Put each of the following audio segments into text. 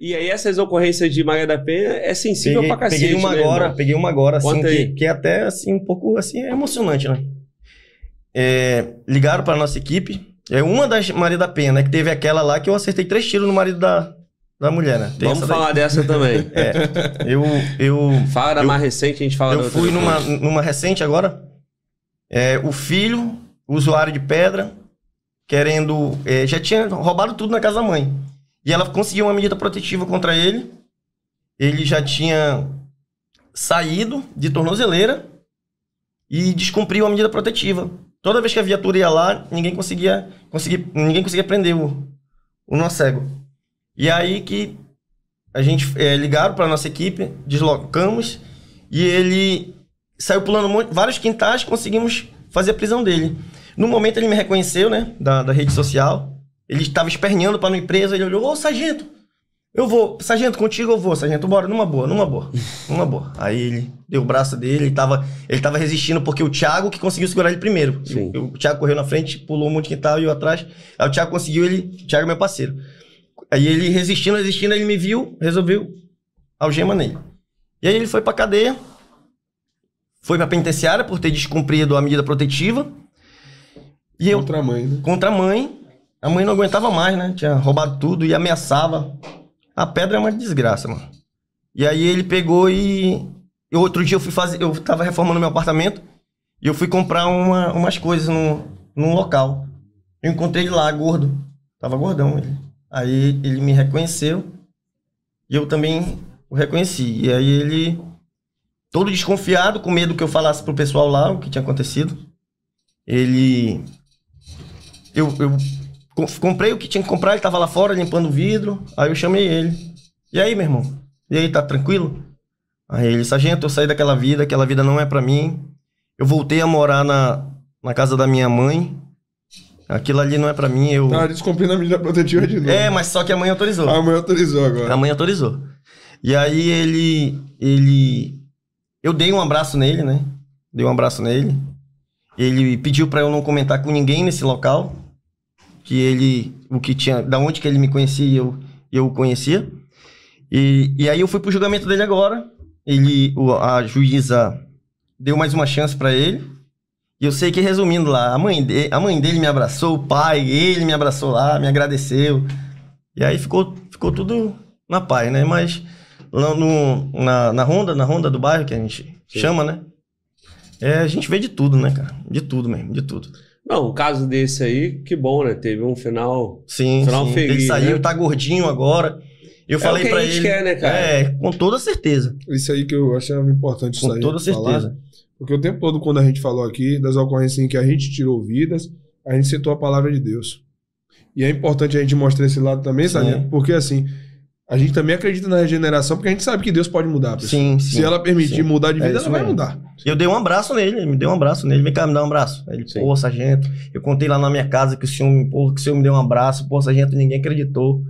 E aí essas ocorrências de Maria da Penha é sensível peguei, pra cacete. Peguei uma agora, peguei uma agora, assim, que, que, é até assim, um pouco assim, é emocionante, né? É, ligaram pra nossa equipe. É uma das Maria da Penha, né? Que teve aquela lá que eu acertei três tiros no marido da, da mulher, né? Tem Vamos falar dessa também. é. Eu. eu fala da eu, mais recente, a gente fala Eu fui numa, numa recente agora. É, o filho, usuário de pedra, querendo. É, já tinha roubado tudo na casa da mãe. E ela conseguiu uma medida protetiva contra ele. Ele já tinha saído de tornozeleira e descumpriu a medida protetiva. Toda vez que a viatura ia lá, ninguém conseguia, conseguia, ninguém conseguia prender o, o nosso cego. E é aí que a gente é, ligaram para nossa equipe, deslocamos e ele saiu pulando vários quintais, conseguimos fazer a prisão dele. No momento ele me reconheceu, né, da, da rede social. Ele estava esperneando para uma empresa, ele olhou, ô sargento, eu vou, sargento, contigo eu vou, sargento, bora, numa boa, numa boa, numa boa. Aí ele deu o braço dele, ele tava, ele tava resistindo porque o Thiago que conseguiu segurar ele primeiro. Sim. O, Thiago correu na frente, pulou um monte de quintal e eu atrás. Aí o Thiago conseguiu, ele, o Thiago é meu parceiro. Aí ele resistindo, resistindo, ele me viu, resolveu algema nele. E aí ele foi pra cadeia, foi pra penitenciária por ter descumprido a medida protetiva. E contra eu, a mãe, né? Contra a mãe. A mãe não aguentava mais, né? Tinha roubado tudo e ameaçava. A pedra é uma desgraça, mano. E aí ele pegou e. outro dia eu fui fazer. Eu tava reformando meu apartamento e eu fui comprar uma, umas coisas num, num local. Eu encontrei ele lá, gordo. Tava gordão ele. Aí ele me reconheceu e eu também o reconheci. E aí ele. Todo desconfiado, com medo que eu falasse pro pessoal lá o que tinha acontecido. Ele. Eu, eu Comprei o que tinha que comprar, ele tava lá fora limpando o vidro. Aí eu chamei ele. E aí, meu irmão? E aí, tá tranquilo? Aí ele, sargento, eu saí daquela vida, aquela vida não é para mim. Eu voltei a morar na, na casa da minha mãe. Aquilo ali não é para mim, eu... Ah, tá, descumprindo a medida protetiva de novo. É, mas só que a mãe autorizou. A mãe autorizou agora. A mãe autorizou. E aí ele... ele... Eu dei um abraço nele, né? Dei um abraço nele. Ele pediu para eu não comentar com ninguém nesse local que ele, o que tinha, da onde que ele me conhecia e eu, eu o conhecia. E, e aí eu fui pro julgamento dele agora. Ele, o, a juíza deu mais uma chance para ele. E eu sei que, resumindo lá, a mãe, de, a mãe dele me abraçou, o pai, ele me abraçou lá, me agradeceu. E aí ficou, ficou tudo na paz, né? Mas lá no, na, na Honda, na ronda do bairro, que a gente Sim. chama, né? É, a gente vê de tudo, né, cara? De tudo mesmo, de tudo. Não, um caso desse aí, que bom, né? Teve um final, sim, final sim. feliz. Ele saiu, né? tá gordinho agora. Eu é falei para ele. Quer, né, cara? É, com toda certeza. Isso aí que eu achei importante com sair. Com toda certeza. Falar, né? porque o tempo todo, quando a gente falou aqui das ocorrências em que a gente tirou vidas, a gente citou a palavra de Deus. E é importante a gente mostrar esse lado também, sabe? Porque assim, a gente também acredita na regeneração, porque a gente sabe que Deus pode mudar. Pessoal. Sim, sim. Se ela permitir sim. mudar de é vida, é ela vai mesmo. mudar. Eu dei um abraço nele, ele me deu um abraço nele. Vem cá, me dá um abraço. Ele, sim. pô, sargento, eu contei lá na minha casa que o senhor, pô, que o senhor me deu um abraço. Pô, sargento, ninguém acreditou.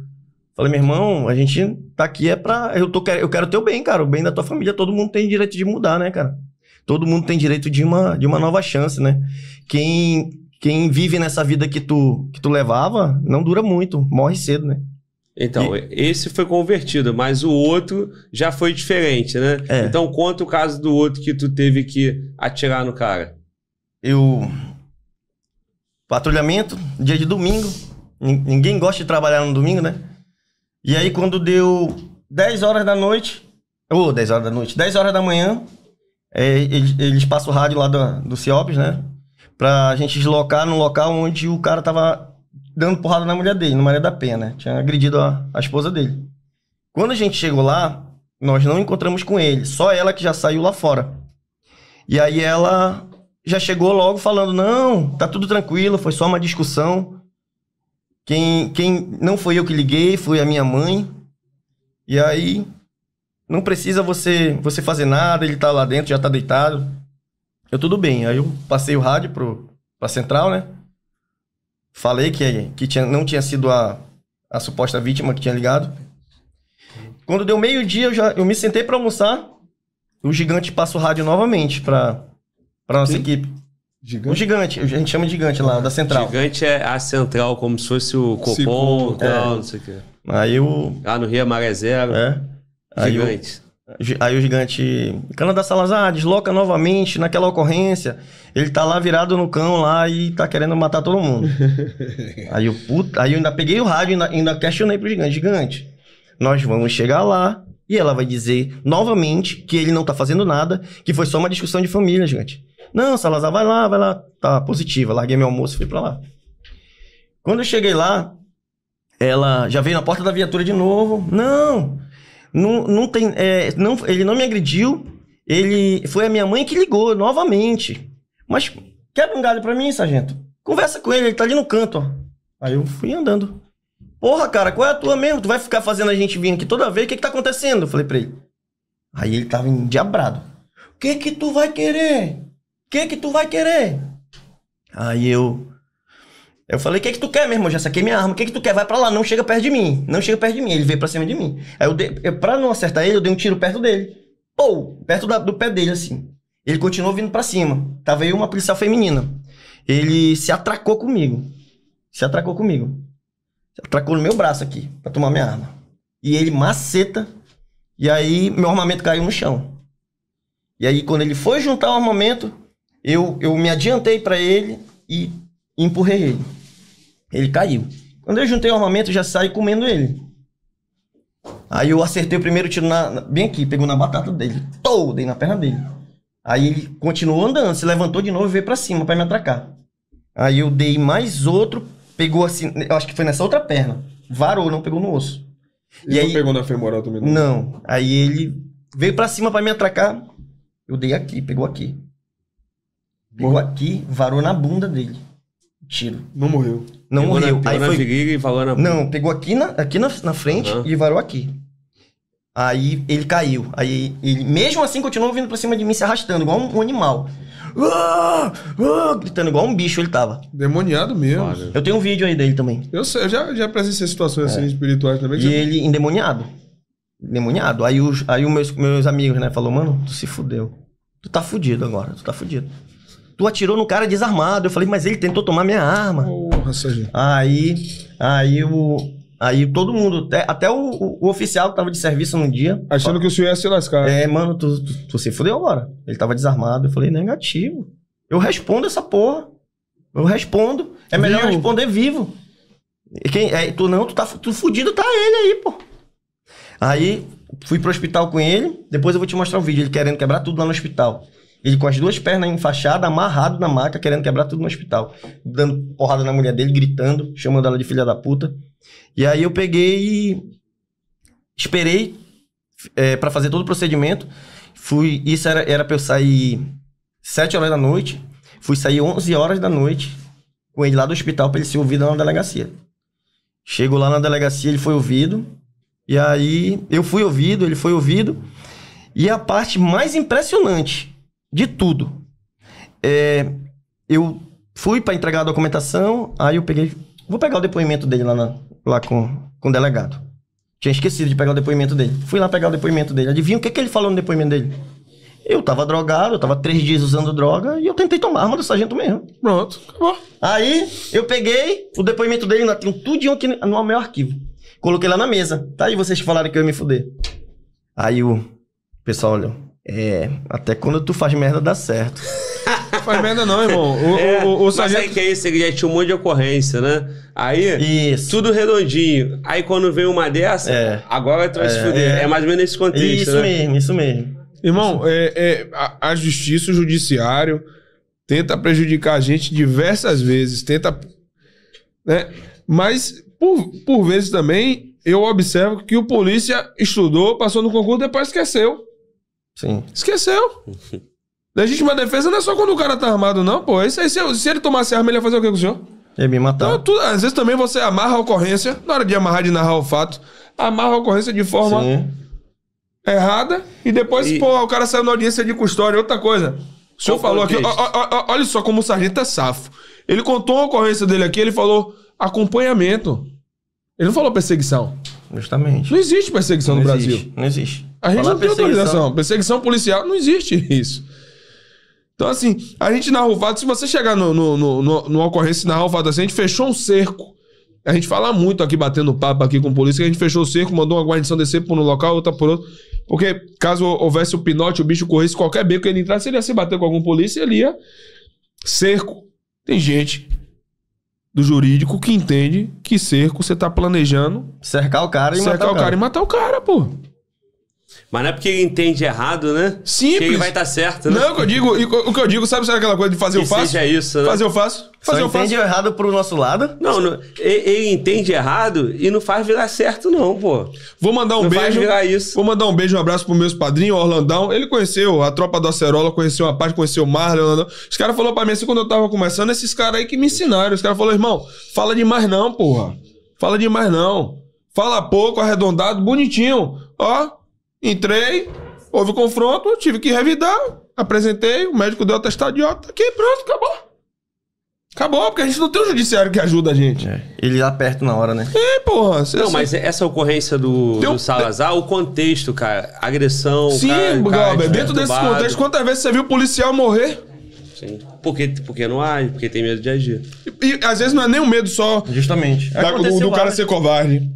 Falei, meu irmão, a gente tá aqui é pra... Eu, tô, eu quero o teu bem, cara, o bem da tua família. Todo mundo tem direito de mudar, né, cara? Todo mundo tem direito de uma, de uma nova chance, né? Quem, quem vive nessa vida que tu, que tu levava, não dura muito, morre cedo, né? Então, e... esse foi convertido, mas o outro já foi diferente, né? É. Então, conta o caso do outro que tu teve que atirar no cara. Eu. Patrulhamento, dia de domingo. Ninguém gosta de trabalhar no domingo, né? E aí, quando deu 10 horas da noite, ou oh, 10 horas da noite, 10 horas da manhã, é, eles, eles, passam o rádio lá do, do CIOPS, né? Pra gente deslocar no local onde o cara tava dando porrada na mulher dele, no Maria da Penha, né? Tinha agredido a, a esposa dele. Quando a gente chegou lá, nós não encontramos com ele, só ela que já saiu lá fora. E aí ela já chegou logo falando: não, tá tudo tranquilo, foi só uma discussão. Quem, quem não foi eu que liguei, foi a minha mãe. E aí não precisa você você fazer nada, ele tá lá dentro, já tá deitado. Eu tudo bem. Aí eu passei o rádio pro pra central, né? Falei que, que tinha, não tinha sido a, a suposta vítima que tinha ligado. Quando deu meio-dia, eu, já, eu me sentei para almoçar. O gigante passa o rádio novamente para nossa Sim. equipe. Gigante? O gigante, a gente chama de gigante lá, da central. Gigante é a central, como se fosse o Copom, tal, é. não sei o quê. Aí o... Lá no Rio é Maré Zero. É. gigante. Aí o gigante, Canadá Salazar, desloca novamente naquela ocorrência. Ele tá lá virado no cão lá e tá querendo matar todo mundo. aí, eu, puta, aí eu ainda peguei o rádio e ainda, ainda questionei pro gigante: Gigante, nós vamos chegar lá e ela vai dizer novamente que ele não tá fazendo nada, que foi só uma discussão de família, gigante. Não, Salazar, vai lá, vai lá. Tá positiva, larguei meu almoço e fui pra lá. Quando eu cheguei lá, ela já veio na porta da viatura de novo. Não! Não, não tem, é, não, ele não me agrediu. Ele foi a minha mãe que ligou novamente. Mas quebra um galho pra mim, sargento. Conversa com ele, ele tá ali no canto, ó. Aí eu fui andando. Porra, cara, qual é a tua mesmo? Tu vai ficar fazendo a gente vir aqui toda vez? O que que tá acontecendo? Eu falei pra ele. Aí ele tava endiabrado. O que que tu vai querer? O que que tu vai querer? Aí eu... Eu falei, o que é que tu quer, meu irmão? Já saquei é minha arma. O que é que tu quer? Vai para lá, não chega perto de mim. Não chega perto de mim. Ele veio pra cima de mim. Aí eu, dei, eu pra não acertar ele, eu dei um tiro perto dele. Pou! Perto da, do pé dele, assim. Ele continuou vindo para cima. Tava aí uma policial feminina. Ele se atracou comigo. Se atracou comigo. Se atracou no meu braço aqui, pra tomar minha arma. E ele maceta. E aí meu armamento caiu no chão. E aí quando ele foi juntar o armamento, eu, eu me adiantei para ele e empurrei ele. Ele caiu. Quando eu juntei o armamento, já saí comendo ele. Aí eu acertei o primeiro tiro na, na, bem aqui, pegou na batata dele. Tô, dei na perna dele. Aí ele continuou andando, se levantou de novo e veio pra cima para me atracar. Aí eu dei mais outro, pegou assim, eu acho que foi nessa outra perna. Varou, não pegou no osso. E, e aí, pegou na femoral também? Não. não. Aí ele veio para cima para me atracar. Eu dei aqui, pegou aqui. Pegou aqui, varou na bunda dele tiro. Não morreu. Não pegou morreu. Na, aí foi... e varou na... Não, pegou aqui na, aqui na, na frente uhum. e varou aqui. Aí ele caiu. Aí ele, mesmo assim, continuou vindo pra cima de mim, se arrastando, igual um, um animal. Ah, ah, gritando igual um bicho ele tava. Demoniado mesmo. Eu tenho um vídeo aí dele também. Eu, sei, eu já, já presenciei situações assim é. assim espirituais também. E ele endemoniado. demoniado Aí os aí os meus, meus amigos, né, falou, mano, tu se fudeu. Tu tá fudido agora, tu tá fudido tu atirou no cara desarmado. Eu falei, mas ele tentou tomar minha arma. Porra, Sérgio. Aí, aí o. Aí todo mundo, até, até o, o, oficial que tava de serviço num dia. Achando fala, que o senhor ia se lascar. É, mano, tu, tu, tu se fudeu agora. Ele tava desarmado. Eu falei, negativo. Eu respondo essa porra. Eu respondo. É vivo. melhor responder vivo. Quem, é, tu não, tu tá tu fudido, tá ele aí, pô. Aí fui pro hospital com ele. Depois eu vou te mostrar um vídeo, ele querendo quebrar tudo lá no hospital. Ele com as duas pernas enfaixadas, amarrado na maca, querendo quebrar tudo no hospital. Dando porrada na mulher dele, gritando, chamando ela de filha da puta. E aí eu peguei e esperei é, para fazer todo o procedimento. Fui, isso era, era pra eu sair 7 horas da noite. Fui sair 11 horas da noite com ele lá do hospital para ele ser ouvido na delegacia. Chego lá na delegacia, ele foi ouvido. E aí eu fui ouvido, ele foi ouvido. E a parte mais impressionante de tudo. É, eu fui para entregar a documentação, aí eu peguei. Vou pegar o depoimento dele lá, na, lá com, com o delegado. Tinha esquecido de pegar o depoimento dele. Fui lá pegar o depoimento dele. Adivinha o que, que ele falou no depoimento dele? Eu tava drogado, eu tava três dias usando droga e eu tentei tomar a arma do sargento mesmo. Pronto, acabou. Aí eu peguei o depoimento dele, na, tem tudo aqui no meu arquivo. Coloquei lá na mesa. Tá aí vocês falaram que eu ia me fuder. Aí o pessoal olhou. É, até quando tu faz merda dá certo. faz merda não, irmão. O, é, o, o, o sargento... Mas aí que é isso, já tinha um monte de ocorrência, né? Aí, isso. tudo redondinho. Aí quando vem uma dessa, é. agora tu vai se é, fuder. É. é. mais ou menos esse contexto, Isso né? mesmo, isso mesmo. Irmão, é, é, a, a justiça, o judiciário, tenta prejudicar a gente diversas vezes, tenta... Né? Mas, por, por vezes também, eu observo que o polícia estudou, passou no concurso, depois esqueceu. Sim. Esqueceu. Legítima defesa não é só quando o cara tá armado, não, pô. Isso aí, se, ele tomasse arma, ele ia fazer o que com o senhor? Ia me matar. Então, tu, às vezes também você amarra a ocorrência, na hora de amarrar, de narrar o fato, amarra a ocorrência de forma Sim. errada e depois, e... pô, o cara saiu na audiência de custódia, outra coisa. O senhor Qual falou aqui, ó, ó, ó, olha só como o sargento é safo. Ele contou a ocorrência dele aqui, ele falou acompanhamento. Ele não falou perseguição. Justamente. Não existe perseguição não no existe, Brasil. Não existe. A gente Falar não tem autorização. Perseguição policial não existe isso. Então, assim, a gente na Rufada, se você chegar no, no, no, no, no ocorrência na Rufada assim, a gente fechou um cerco. A gente fala muito aqui, batendo papo aqui com polícia, que a gente fechou o cerco, mandou uma guarnição descer por um local, outra por outro. Porque caso houvesse o pinote, o bicho corresse qualquer beco ele entrasse, ele ia se bater com algum polícia, ele ia cerco. Tem gente do jurídico que entende que cerco você tá planejando. Cercar o cara e cercar matar o cara. Cercar o cara e matar o cara, pô. Mas não é porque ele entende errado, né? Simples. Que ele vai estar tá certo, né? Não, o que eu digo, o que eu digo, sabe, sabe aquela coisa de fazer que eu faço? Seja isso, né? Fazer o fácil. Fazer Só eu faço. entende errado pro nosso lado? Não, não ele, ele, entende errado e não faz virar certo, não, pô. Vou mandar um não beijo. Faz virar isso. Vou mandar um beijo, um abraço pro meus padrinhos, Orlandão. Ele conheceu a tropa do Acerola, conheceu a parte, conheceu o Marlon. Orlandão. Os caras falaram pra mim assim quando eu tava começando, esses caras aí que me ensinaram. Os caras falaram, irmão, fala demais não, porra. Fala demais não. Fala pouco, arredondado, bonitinho. Ó, Entrei, houve confronto, tive que revidar, apresentei, o médico deu atestado de óbito, aqui, pronto, acabou. Acabou, porque a gente não tem um judiciário que ajuda a gente. É. Ele aperta na hora, né? É, porra. Não, assim... mas essa ocorrência do, do Salazar, o contexto, cara. Agressão, Sim, cara, cara dentro desse contexto, quantas vezes você viu o policial morrer? Sim. Porque, porque não age, porque tem medo de agir. E, e às vezes não é nem o medo só. Justamente. Da, do, do cara ser covarde.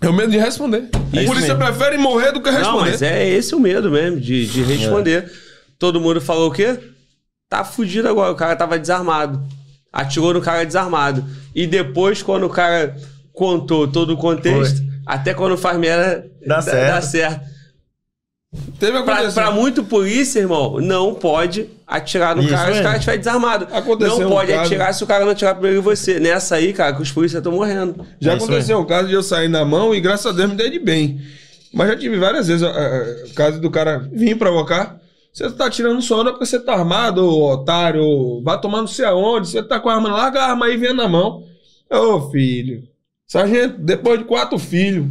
É o medo de responder. É Por isso você prefere morrer do que responder. Não, mas é esse o medo mesmo, de, de responder. É. Todo mundo falou o quê? Tá fudido agora, o cara tava desarmado. Atirou no cara desarmado. E depois, quando o cara contou todo o contexto, Foi. até quando faz merda, dá, dá, certo. Dá certo. Teve Pra, pra muito polícia, irmão, não pode atirar no Isso cara se o cara estiver desarmado. Aconteceu não pode um atirar se o cara não atirar primeiro em você. Nessa aí, cara, que os polícias estão morrendo. Já é Isso aconteceu o um caso de eu sair na mão e graças a Deus me dei de bem. Mas já tive várias vezes o eh, eh, caso do cara vir provocar. Você tá tirando onda porque você tá armado, otário. Vai tomar não sei aonde. Você tá com a arma, larga a arma aí e vem na mão. Ô, filho. Sargento, depois de quatro filhos,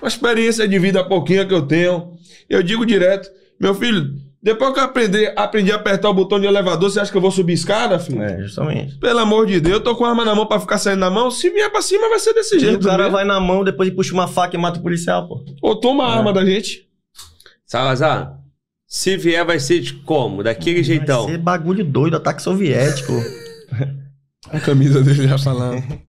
uma experiência de vida pouquinha que eu tenho. Eu digo direto, meu filho, depois que eu aprendi, aprendi a apertar o botão de elevador, você acha que eu vou subir escada, filho? É, justamente. Pelo amor de Deus, eu tô com a arma na mão pra ficar saindo na mão. Se vier pra cima, vai ser desse e jeito. O cara mesmo. Né? vai na mão, depois puxa uma faca e mata o policial, pô. Ou toma é. arma da gente. Salazar, se vier, vai ser de como? Daquele vai jeitão. Vai ser bagulho doido, ataque soviético. a camisa dele já falando.